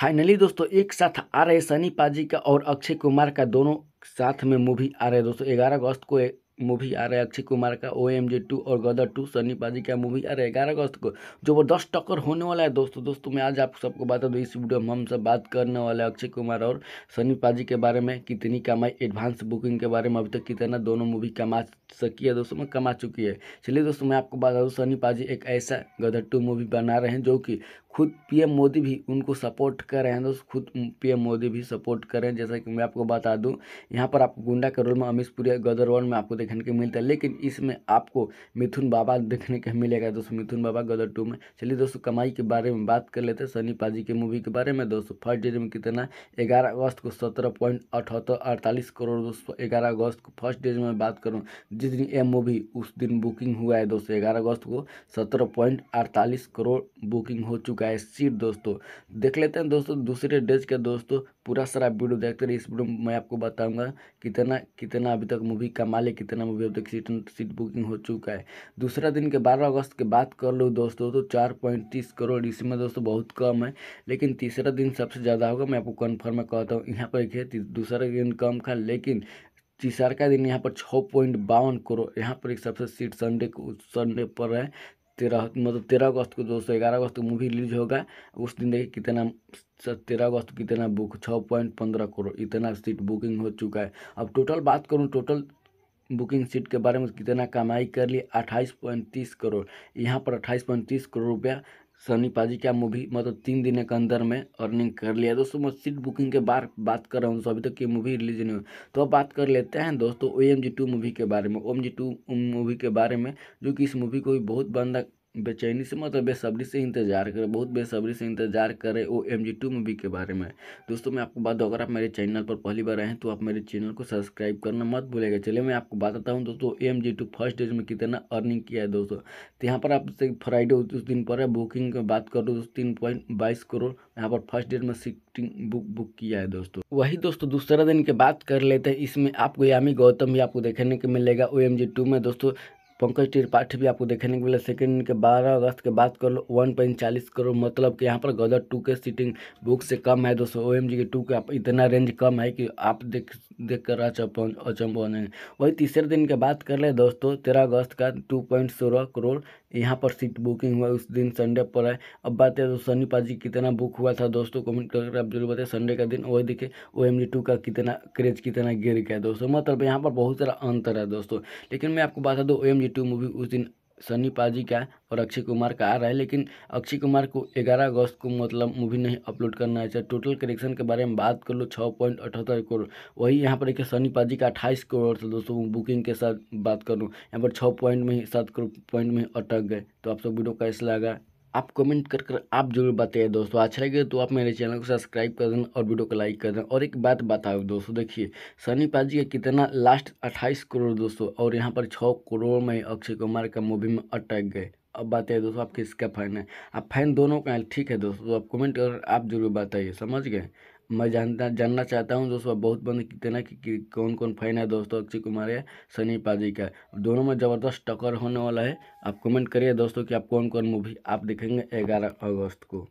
finally दोस्तों एक साथ आ रहे सनी पाजी का और अक्षय कुमार का दोनों साथ में मूवी आ रहे दोस्तों ग्यारह अगस्त को मूवी आ रहा है अक्षय कुमार का ओ एम जे टू और गदर टू सनी पाजी का मूवी आ रहा है ग्यारह अगस्त को जबरदस्त टक्कर होने वाला है दोस्तों दोस्तों मैं आज आप सबको बता दूँ इस वीडियो में हम सब बात करने वाले अक्षय कुमार और सनी पाजी के बारे में कितनी कमाई एडवांस बुकिंग के बारे में अभी तक कितना दोनों मूवी कमा सकी है दोस्तों मैं कमा चुकी है चलिए दोस्तों मैं आपको बता दूँ सनी पाजी एक ऐसा गदर टू मूवी बना रहे हैं जो कि खुद पीएम मोदी भी उनको सपोर्ट कर रहे हैं दोस्त खुद पीएम मोदी भी सपोर्ट कर रहे हैं जैसा कि मैं आपको बता दूं यहाँ पर आपको गुंडा के रोल में अमित पुरी वन में आपको देखने को मिलता है लेकिन इसमें आपको मिथुन बाबा देखने को मिलेगा दोस्तों मिथुन बाबा गदर टू में चलिए दोस्तों कमाई के बारे में बात कर लेते हैं सनी पाजी के मूवी के बारे में दोस्तों फर्स्ट डे में कितना ग्यारह अगस्त को सत्रह पॉइंट अठहत्तर अड़तालीस करोड़ दोस्तों ग्यारह अगस्त को फर्स्ट डे में बात करूँ जिस दिन ये मूवी उस दिन बुकिंग हुआ है दोस्तों ग्यारह अगस्त को सत्रह पॉइंट अड़तालीस करोड़ बुकिंग हो चुका है चुका है सीट दोस्तों देख लेते हैं दोस्तों दूसरे डेज के दोस्तों पूरा सारा वीडियो देखते रहिए इस वीडियो में मैं आपको बताऊंगा कितना कितना अभी तक मूवी का मालिक कितना मूवी अभी तक सीट सीट बुकिंग हो चुका है दूसरा दिन के बारह अगस्त की बात कर लो दोस्तों तो चार पॉइंट तीस करोड़ इसमें दोस्तों बहुत कम है लेकिन तीसरा दिन सबसे ज़्यादा होगा मैं आपको कन्फर्म कहता हूँ यहाँ पर देखिए दूसरा दिन कम था लेकिन तीसरा का दिन यहाँ पर छः पॉइंट बावन करोड़ यहाँ पर एक सबसे सीट संडे को संडे पर है तेरह मतलब तेरह अगस्त को दोस्तों ग्यारह अगस्त को मूवी रिलीज होगा उस दिन देखिए कितना तेरह अगस्त कितना बुक छः पॉइंट पंद्रह करोड़ इतना सीट बुकिंग हो चुका है अब टोटल बात करूँ टोटल बुकिंग सीट के बारे में कितना कमाई कर ली अट्ठाईस पॉइंट तीस करोड़ यहाँ पर अट्ठाईस पॉइंट तीस करोड़ रुपया सनी पाजी क्या मूवी मतलब तीन दिन के अंदर में अर्निंग कर लिया दोस्तों मैं सीट बुकिंग के बार बात कर रहा हूँ तो अभी तक तो ये मूवी रिलीज नहीं हुई तो अब बात कर लेते हैं दोस्तों O M G two movie के बारे में O M G two movie के बारे में जो कि इस मूवी को भी बहुत बंदा बेचैनी से मतलब बेसब्री से इंतजार करें बहुत बेसब्री से इंतजार करें O M G two movie के बारे में दोस्तों मैं आपको बात अगर आप मेरे चैनल पर पहली बार आए हैं तो आप मेरे चैनल को सब्सक्राइब करना मत भूलेगा चलिए मैं आपको बताता हूँ दोस्तों A M G two first days में कितना अर्निंग किया है दोस्तों तो यहाँ पर आप फ्राइडे उस दिन पर है बुकिंग की बात करो दोस्तों तीन पॉइंट बाईस करोड़ यहाँ पर फर्स्ट डेज में सीटिंग बुक बुक किया है दोस्तों वही दोस्तों दूसरा दिन की बात कर लेते हैं इसमें आपको यामी गौतम भी आपको देखने को मिलेगा ओ एम जी टू में दोस्तों पंकज त्रिपाठी भी आपको देखने को मिला सेकेंड के बारह अगस्त के बाद कर लो वन पॉइंट चालीस करोड़ मतलब कि यहाँ पर गदर टू के सीटिंग बुक से कम है दोस्तों ओ एम जी के टू के आप इतना रेंज कम है कि आप देख देख कर अचंभ होने वही तीसरे दिन के बात कर ले दोस्तों तेरह अगस्त का टू पॉइंट सोलह करोड़ यहाँ पर सीट बुकिंग हुआ उस दिन संडे पर है अब बात है तो सनी पाजी कितना बुक हुआ था दोस्तों कमेंट करके आप जरूर बताएं संडे का दिन वही देखिए ओ एम जी टू का कितना क्रेज कितना गिर गया दोस्तों मतलब यहाँ पर बहुत सारा अंतर है दोस्तों लेकिन मैं आपको बता दूँ O M G two movie उस दिन सनी पाजी का और अक्षय कुमार का आ रहा है लेकिन अक्षय कुमार को 11 अगस्त को मतलब मूवी नहीं अपलोड करना है टोटल अच्छा, कलेक्शन के बारे में बात कर लो छः पॉइंट अठहत्तर करोड़ वही यहाँ पर एक सनी पाजी का अट्ठाईस करोड़ था दोस्तों बुकिंग के साथ बात करूँ यहाँ पर छः पॉइंट में ही सात करोड़ पॉइंट में अटक गए तो आप सब वीडियो कैसे लगा आप कमेंट कर कर आप जरूर बताइए दोस्तों अच्छा लगे तो आप मेरे चैनल को सब्सक्राइब कर दें और वीडियो को लाइक कर दें और एक बात बताओ दोस्तों देखिए सनी पाजी का कितना लास्ट अट्ठाईस करोड़ दोस्तों और यहाँ पर छः करोड़ में अक्षय कुमार का मूवी में अटक गए अब बताइए दोस्तों आप किसका फैन है आप फैन दोनों का ठीक है दोस्तों तो आप कमेंट कर आप जरूर बताइए समझ गए मैं जानता जानना चाहता हूँ दोस्तों बहुत बंद कितना कि, कि कौन कौन फाइन है दोस्तों अक्षय कुमार है सनी पाजी का दोनों में ज़बरदस्त टक्कर होने वाला है आप कमेंट करिए दोस्तों कि आप कौन कौन मूवी आप देखेंगे ग्यारह अगस्त को